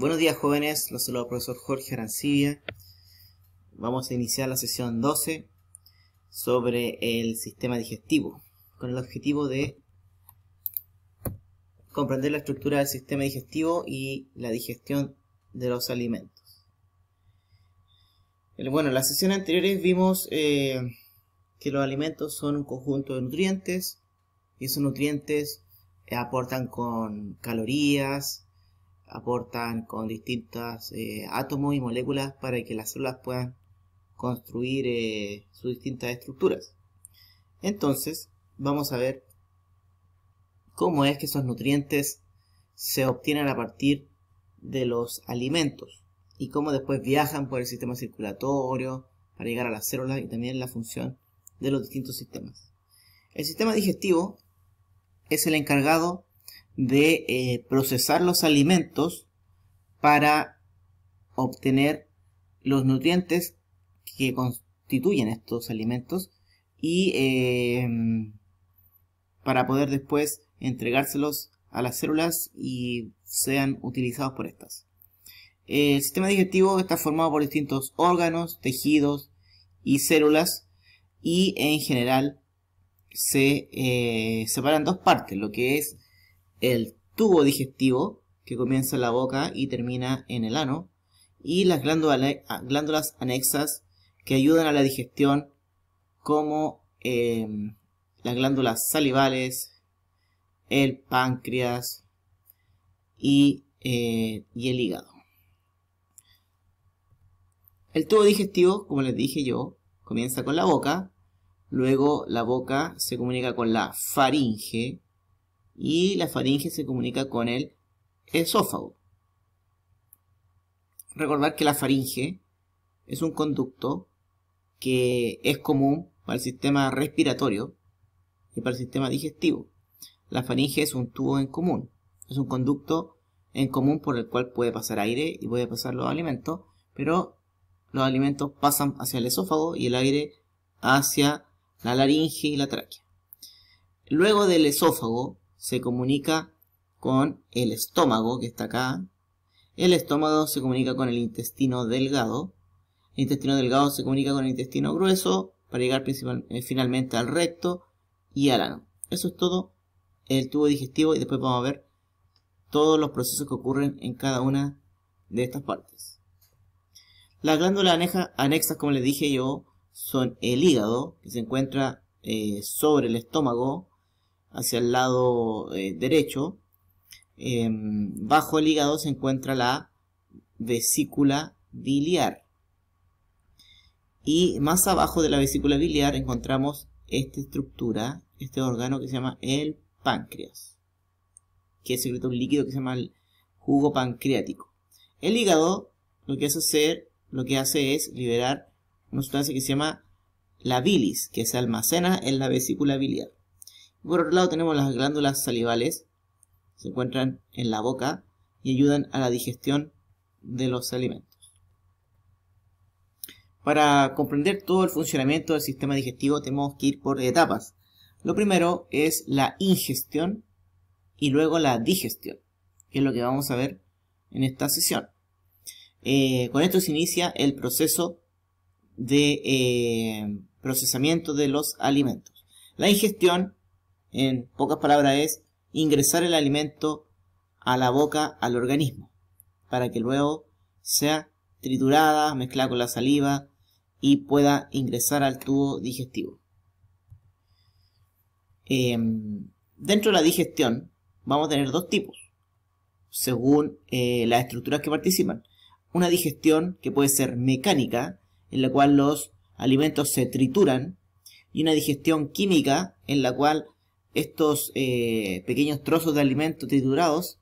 Buenos días jóvenes, los saludo profesor Jorge Arancibia. Vamos a iniciar la sesión 12 sobre el sistema digestivo, con el objetivo de comprender la estructura del sistema digestivo y la digestión de los alimentos. Bueno, en las sesiones anteriores vimos eh, que los alimentos son un conjunto de nutrientes y esos nutrientes aportan con calorías, aportan con distintos eh, átomos y moléculas para que las células puedan construir eh, sus distintas estructuras. Entonces, vamos a ver cómo es que esos nutrientes se obtienen a partir de los alimentos y cómo después viajan por el sistema circulatorio para llegar a las células y también la función de los distintos sistemas. El sistema digestivo es el encargado de eh, procesar los alimentos para obtener los nutrientes que constituyen estos alimentos y em, para poder después entregárselos a las células y sean utilizados por estas. El sistema digestivo está formado por distintos órganos, tejidos y células y en general se eh, separan dos partes, lo que es el tubo digestivo que comienza en la boca y termina en el ano, y las glándulas ah, anexas que ayudan a la digestión como em, las glándulas salivales, el páncreas y, eh, y el hígado. El tubo digestivo, como les dije yo, comienza con la boca, luego la boca se comunica con la faringe, y la faringe se comunica con el esófago. Recordar que la faringe es un conducto que es común para el sistema respiratorio y para el sistema digestivo. La faringe es un tubo en común, es un conducto en común por el cual puede pasar aire y puede pasar los alimentos, pero los alimentos pasan hacia el esófago y el aire hacia la laringe y la tráquea. Luego del esófago se comunica con el estómago, que está acá. El estómago se comunica con el intestino delgado. El intestino delgado se comunica con el intestino grueso para llegar eh, finalmente al recto y al ano. Eso es todo el tubo digestivo y después vamos a ver todos los procesos que ocurren en cada una de estas partes. Las glándulas anexas, como les dije yo, son el hígado, que se encuentra eh, sobre el estómago, hacia el lado eh, derecho, em, bajo el hígado se encuentra la vesícula biliar. Y más abajo de la vesícula biliar encontramos esta estructura, este órgano que se llama el páncreas, que secreta un líquido que se llama el jugo pancreático. El hígado lo que hace, hacer, lo que hace es liberar una sustancia que se llama la bilis, que se almacena en la vesícula biliar. Por otro lado tenemos las glándulas salivales, se encuentran en la boca y ayudan a la digestión de los alimentos. Para comprender todo el funcionamiento del sistema digestivo tenemos que ir por etapas. Lo primero es la ingestión y luego la digestión, que es lo que vamos a ver en esta sesión. Eh, con esto se inicia el proceso de eh, procesamiento de los alimentos. La ingestión en pocas palabras es ingresar el alimento a la boca al organismo para que luego sea triturada, mezclada con la saliva y pueda ingresar al tubo digestivo. Em, dentro de la digestión vamos a tener dos tipos según eh, las estructuras que participan. Una digestión que puede ser mecánica, en la cual los alimentos se trituran, y una digestión química en la cual estos eh, pequeños trozos de alimentos triturados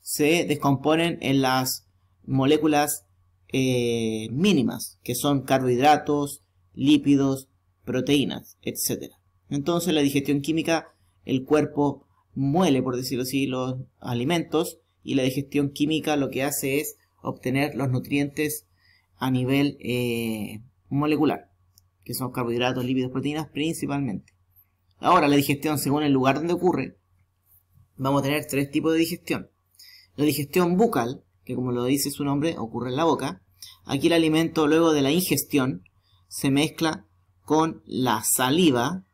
se descomponen en las moléculas eh, mínimas, que son carbohidratos, lípidos, proteínas, etc. Entonces la digestión química, el cuerpo muele, por decirlo así, los alimentos y la digestión química lo que hace es obtener los nutrientes a nivel eh, molecular, que son carbohidratos, lípidos, proteínas principalmente. Ahora, la digestión según el lugar donde ocurre, vamos a tener tres tipos de digestión. La digestión bucal, que como lo dice su nombre, ocurre en la boca. Aquí el alimento luego de la ingestión se mezcla con la saliva,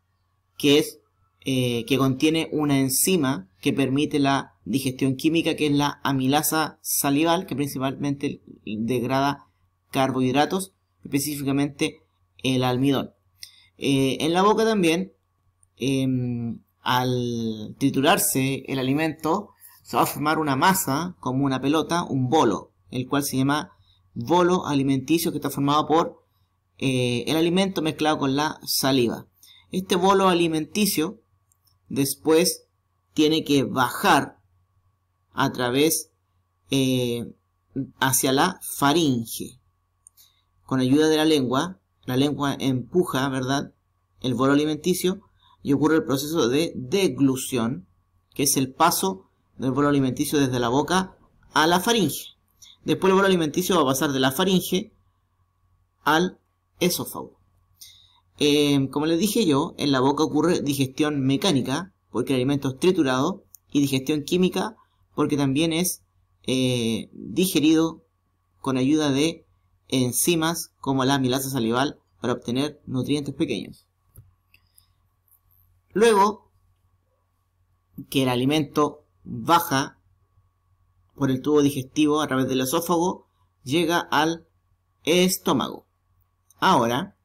que, es, eh, que contiene una enzima que permite la digestión química, que es la amilasa salival, que principalmente degrada carbohidratos, específicamente el almidón. Eh, en la boca también Em, al triturarse el alimento, se va a formar una masa, como una pelota, un bolo, el cual se llama bolo alimenticio, que está formado por eh, el alimento mezclado con la saliva. Este bolo alimenticio después tiene que bajar a través eh, hacia la faringe. Con ayuda de la lengua, la lengua empuja, ¿verdad? El bolo alimenticio y ocurre el proceso de deglución, que es el paso del bolo alimenticio desde la boca a la faringe. Después el bolo alimenticio va a pasar de la faringe al esófago. Em, como les dije yo, en la boca ocurre digestión mecánica, porque el alimento es triturado, y digestión química, porque también es eh, digerido con ayuda de enzimas como la amilasa salival para obtener nutrientes pequeños. Luego que el alimento baja por el tubo digestivo a través del esófago, llega al estómago. Ahora,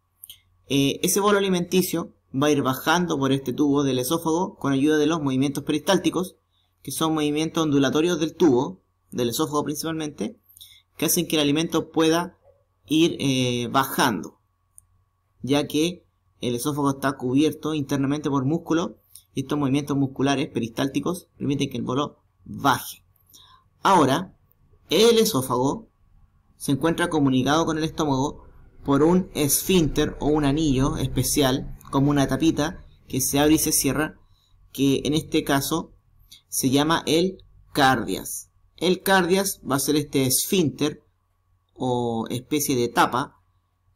eh, ese bolo alimenticio va a ir bajando por este tubo del esófago con ayuda de los movimientos peristálticos, que son movimientos ondulatorios del tubo, del esófago principalmente, que hacen que el alimento pueda ir eh, bajando, ya que el esófago está cubierto internamente por músculo y estos movimientos musculares peristálticos permiten que el bolo baje. Ahora, el esófago se encuentra comunicado con el estómago por un esfínter o un anillo especial, como una tapita, que se abre y se cierra, que en este caso se llama el cardias. El cardias va a ser este esfínter o especie de tapa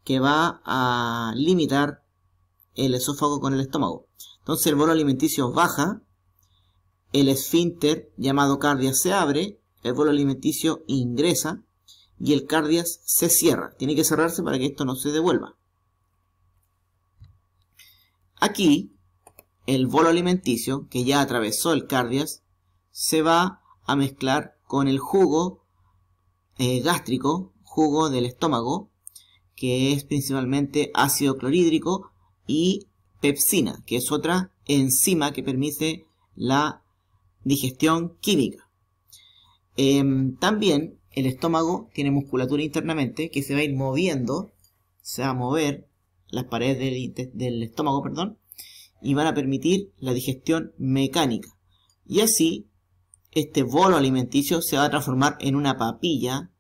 que va a limitar el esófago con el estómago. Entonces el bolo alimenticio baja, el esfínter llamado cardias se abre, el bolo alimenticio ingresa y el cardias se cierra. Tiene que cerrarse para que esto no se devuelva. Aquí el bolo alimenticio que ya atravesó el cardias se va a mezclar con el jugo eh, gástrico, jugo del estómago, que es principalmente ácido clorhídrico y pepsina, que es otra enzima que permite la digestión química. Em, también el estómago tiene musculatura internamente que se va a ir moviendo, se va a mover las paredes del, del estómago, perdón, y van a permitir la digestión mecánica. Y así, este bolo alimenticio se va a transformar en una papilla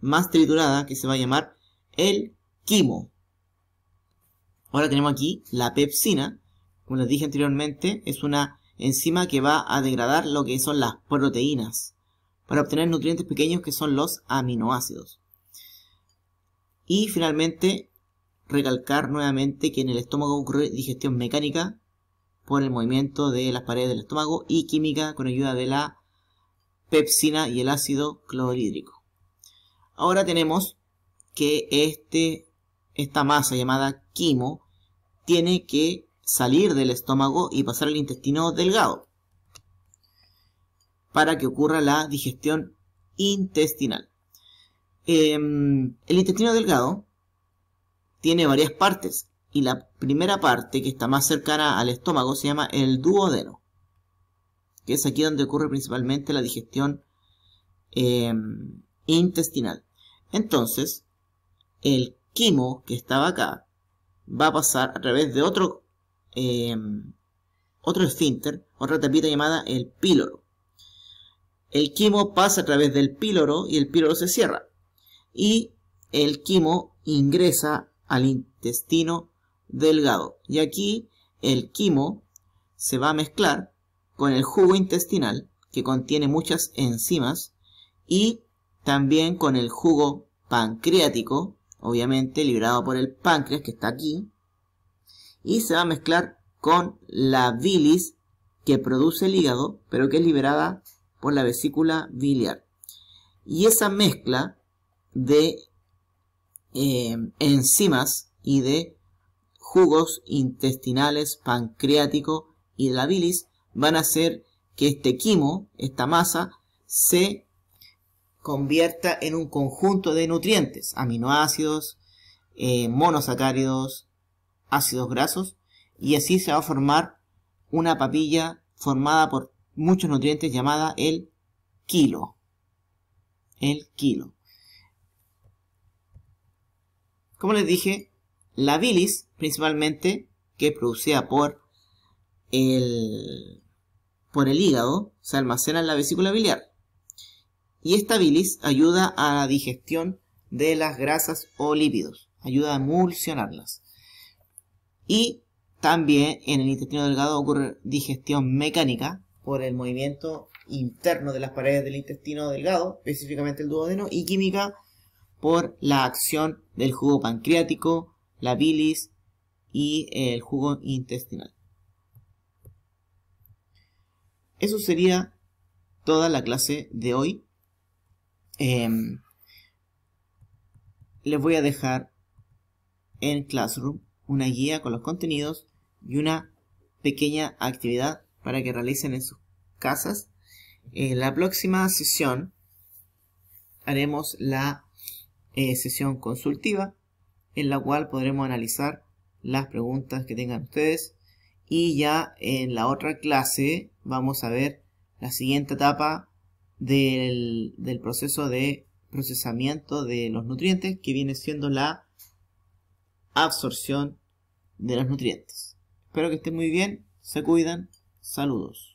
más triturada que se va a llamar el quimo. Ahora tenemos aquí la pepsina. Como les dije anteriormente, es una enzima que va a degradar lo que son las proteínas para obtener nutrientes pequeños que son los aminoácidos. Y finalmente, recalcar nuevamente que en el estómago ocurre digestión mecánica por el movimiento de las paredes del estómago y química con ayuda de la pepsina y el ácido clorhídrico. Ahora tenemos que este, esta masa llamada quimo tiene que salir del estómago y pasar al intestino delgado para que ocurra la digestión intestinal. Em, el intestino delgado tiene varias partes y la primera parte que está más cercana al estómago se llama el duodeno, que es aquí donde ocurre principalmente la digestión em, intestinal. Entonces, el quimo que estaba acá va a pasar a través de eh, otro, esfínter, otra tapita llamada el píloro. El quimo pasa a través del píloro y el píloro se cierra. Y el quimo ingresa al intestino delgado. Y aquí el quimo se va a mezclar con el jugo intestinal que contiene muchas enzimas y también con el jugo pancreático obviamente liberado por el páncreas que está aquí, y se va a mezclar con la bilis que produce el hígado, pero que es liberada por la vesícula biliar. Y esa mezcla de eh, enzimas y de jugos intestinales, pancreático y de la bilis van a hacer que este quimo, esta masa, se convierta en un conjunto de nutrientes, aminoácidos, eh, monosacáridos, ácidos grasos, y así se va a formar una papilla formada por muchos nutrientes llamada el kilo. El kilo. Como les dije, la bilis principalmente, que es producida por el, por el hígado, se almacena en la vesícula biliar. Y esta bilis ayuda a la digestión de las grasas o lípidos, ayuda a emulsionarlas. Y también en el intestino delgado ocurre digestión mecánica por el movimiento interno de las paredes del intestino delgado, específicamente el duodeno, y química por la acción del jugo pancreático, la bilis y el jugo intestinal. Eso sería toda la clase de hoy. Em, les voy a dejar en Classroom una guía con los contenidos y una pequeña actividad para que realicen en sus casas. En eh, la próxima sesión haremos la eh, sesión consultiva en la cual podremos analizar las preguntas que tengan ustedes y ya en la otra clase vamos a ver la siguiente etapa del, proceso de procesamiento de los nutrientes que viene siendo la absorción de los nutrientes. Espero que estén muy bien, se cuidan, saludos.